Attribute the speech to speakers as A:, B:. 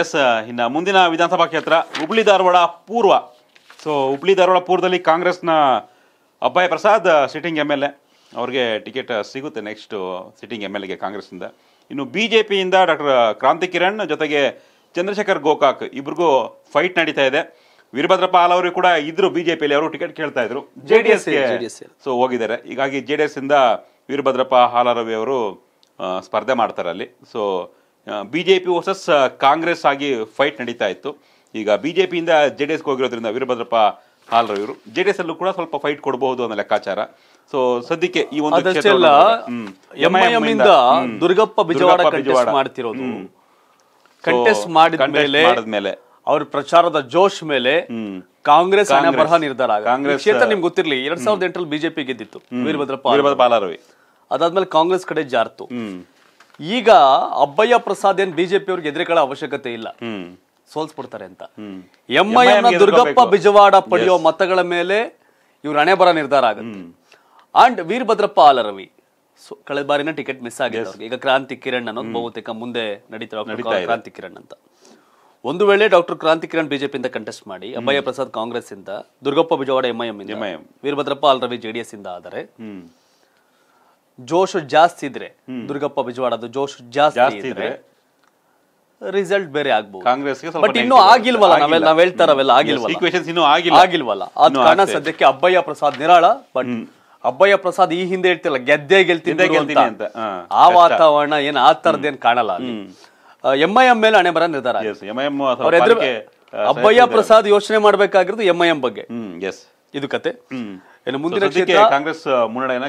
A: S ಇನ್ನು ಮುಂದಿನ ವಿಧಾನಸಭಾ ಕ್ಷೇತ್ರ ಹುಬ್ಳಿ ಧಾರವಾಡ ಪೂರ್ವ ಸೊ ಹುಬ್ಳಿ ಧಾರವಾಡ ಪೂರ್ವದಲ್ಲಿ ಕಾಂಗ್ರೆಸ್ನ Abbayya Prasad sitting M L A ಅವ್ರಿಗೆ ಟಿಕೆಟ್ ಸಿಗುತ್ತೆ ನೆಕ್ಸ್ಟು ಸಿಟ್ಟಿಂಗ್ ಎಮ್ ಎಲ್ ಎಗೆ ಕಾಂಗ್ರೆಸ್ನಿಂದ ಇನ್ನು ಬಿ ಜೆ ಪಿಯಿಂದ ಡಾಕ್ಟರ್ ಕ್ರಾಂತಿ ಕಿರಣ್ ಜೊತೆಗೆ ಚಂದ್ರಶೇಖರ್ ಗೋಕಾಕ್ ಇಬ್ರಿಗೂ ಫೈಟ್ ನಡೀತಾ ಇದೆ ವೀರಭದ್ರಪ್ಪ ಕೂಡ ಇದ್ರು ಬಿ ಜೆ ಪಿಯಲ್ಲಿ ಅವರು ಟಿಕೆಟ್ ಕೇಳ್ತಾ ಇದ್ರು ಜೆ ಡಿ ಎಸ್ ಸೊ ಹೋಗಿದ್ದಾರೆ ಹೀಗಾಗಿ ಜೆ ಡಿ ಎಸ್ ಇಂದ ವೀರಭದ್ರಪ್ಪ ಹಾಲರವಿ ಅವರು ಸ್ಪರ್ಧೆ ಮಾಡ್ತಾರೆ ಅಲ್ಲಿ so BJP J versus Congress ಆಗಿ ಫೈಟ್ ನಡೀತಾ ಇತ್ತು ಈಗ ಬಿಜೆಪಿಯಿಂದ ಜೆ ಡಿ ಎಸ್ಗೆ ಹೋಗಿರೋದ್ರಿಂದ ವೀರಭದ್ರಪ್ಪ ಹಾಲ್ರ ಇವರು ಜೆ ಡಿ ಎಸ್ ಅಲ್ಲೂ ಕೂಡ ಸ್ವಲ್ಪ ಫೈಟ್ ಕೊಡಬಹುದು ಅನ್ನೋ ಲೆಕ್ಕಾಚಾರ ಸೊ ಸದ್ಯಕ್ಕೆ ಈ ಒಂದು ದುರ್ಗಪ್ಪ ಬಿಜವಾಡ ಮಾಡ್ತಿರೋದು ಕಂಟೆಸ್ಟ್
B: ಮಾಡಿದ ಮೇಲೆ ಅವ್ರ ಪ್ರಚಾರದ ಜೋಶ್ ಮೇಲೆ ಕಾಂಗ್ರೆಸ್ ಬರಹ ನಿರ್ಧಾರ ಕಾಂಗ್ರೆಸ್ ಕ್ಷೇತ್ರ ನಿಮ್ಗೆ ಗೊತ್ತಿರಲಿ ಎರಡ್ ಸಾವಿರದ ಎಂಟರಲ್ಲಿ ಬಿಜೆಪಿ ಗೆದ್ದಿತ್ತು ವೀರಭದ್ರಪ್ಪ ವೀರಭದ್ರಪ್ಪ ಹಾಲರವಿ ಅದಾದ್ಮೇಲೆ ಕಾಂಗ್ರೆಸ್ ಕಡೆ ಜಾರ್ತು ಈಗ ಅಬ್ಬಯ್ಯ ಪ್ರಸಾದ್ ಏನ್ ಬಿಜೆಪಿ ಅವ್ರಿಗೆ ಎದುರುಗಳ ಅವಶ್ಯಕತೆ ಇಲ್ಲ ಸೋಲ್ಸ್ಬಿಡ್ತಾರೆ ಅಂತ ಎಂಐಎಂ ದುರ್ಗಪ್ಪ ಬಿಜವಾಡ ಪಡೆಯುವ ಮತಗಳ ಮೇಲೆ ಇವ್ರ ಹಣೆ ಬರ ನಿರ್ಧಾರ ಆಗುತ್ತೆ ಅಂಡ್ ವೀರಭದ್ರಪ್ಪ ರವಿ ಕಳೆದ ಬಾರಿನ ಟಿಕೆಟ್ ಮಿಸ್ ಆಗಿದೆ ಈಗ ಕ್ರಾಂತಿ ಕಿರಣ್ ಅನ್ನೋದು ಬಹುತೇಕ ಮುಂದೆ ನಡೀತಾ ಕ್ರಾಂತಿ ಕಿರಣ್ ಅಂತ ಒಂದು ವೇಳೆ ಡಾಕ್ಟರ್ ಕ್ರಾಂತಿ ಕಿರಣ್ ಬಿಜೆಪಿಯಿಂದ ಕಂಟೆಸ್ಟ್ ಮಾಡಿ ಅಬ್ಬಯ್ಯ ಪ್ರಸಾದ್ ಕಾಂಗ್ರೆಸ್ ಇಂದ ದುರ್ಗಪ್ಪ ಬಿಜವಾಡ ಎಂಐಎಂ ವೀರಭದ್ರಪ್ಪ ರವಿ ಜೆಡಿಎಸ್ ಇಂದ ಆದರೆ ಜೋಶ್ ಜಾಸ್ತಿ ಇದ್ರೆ ದುರ್ಗಪ್ಪ ಬಿಜವಾಡದು ಜೋಶ್ ಜಾಸ್ತಿ ಇದ್ರೆ ರಿಸಲ್ಟ್ ಬೇರೆ ಆಗ್ಬಹುದು ಕಾಂಗ್ರೆಸ್ಗೆ ಬಟ್ ಇನ್ನು ಆಗಿಲ್ವಲ್ಲ ನಾವೆಲ್ಲ ನಾವ್ ಆಗಿಲ್ವಲ್ಲ ಈಕ್ವೇಶನ್ಸ್ ಇನ್ನು ಆಗಿಲ್ಲ ಆಗಿಲ್ವಲ್ಲ ಅದ್ ಕಾರಣ ಸದ್ಯಕ್ಕೆ ಅಬ್ಬಯ್ಯ ಪ್ರಸಾದ್ ನಿರಾಳ ಬಟ್ ಅಬ್ಬಯ್ಯ ಪ್ರಸಾದ್ ಈ ಹಿಂದೆ ಹೇಳ್ತಿಲ್ಲ ಗೆದ್ದೆ ಗೆಲ್ತಿದ್ದೆ ಗೆಲ್ತೀನಿ ಅಂತ ಆ ವಾತಾವರಣ ಏನ್ ಆ ಏನ್ ಕಾಣಲ್ಲ ಎಂ ಐ ಎಂ ಮೇಲೆ ಹಣೆ ಬರ ನಿರ್ಧಾರ ಅಬ್ಬಯ್ಯ ಪ್ರಸಾದ್ ಯೋಚನೆ ಮಾಡ್ಬೇಕಾಗಿರೋದು ಎಂ ಐ ಎಂ ಬಗ್ಗೆ ಇದು ಕತೆ ಇನ್ನು ಮುಂದಿನ ಕಾಂಗ್ರೆಸ್
A: ಮುನ್ನಡೆಯನ್ನ